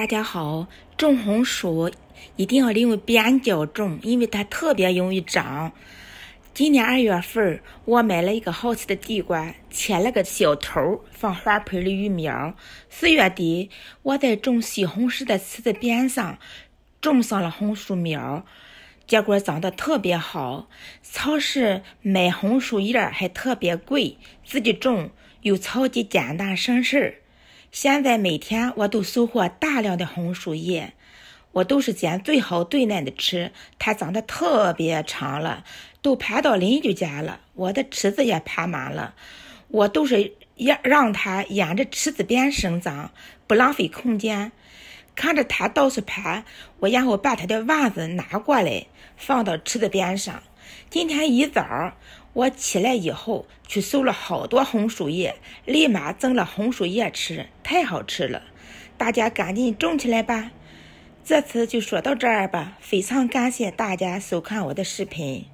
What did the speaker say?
大家好，种红薯一定要利用边角种，因为它特别容易长。今年二月份，我买了一个好吃的地瓜，切了个小头，放花盆里育苗。四月底，我在种西红柿的池子边上种上了红薯苗，结果长得特别好。超市买红薯叶还特别贵，自己种又超级简单省事儿。现在每天我都收获大量的红薯叶，我都是捡最好最嫩的吃。它长得特别长了，都爬到邻居家了。我的池子也爬满了，我都是让让它沿着池子边生长，不浪费空间。看着它到处爬，我然后把它的袜子拿过来，放到池子边上。今天一早，我起来以后去收了好多红薯叶，立马蒸了红薯叶吃，太好吃了！大家赶紧种起来吧！这次就说到这儿吧，非常感谢大家收看我的视频。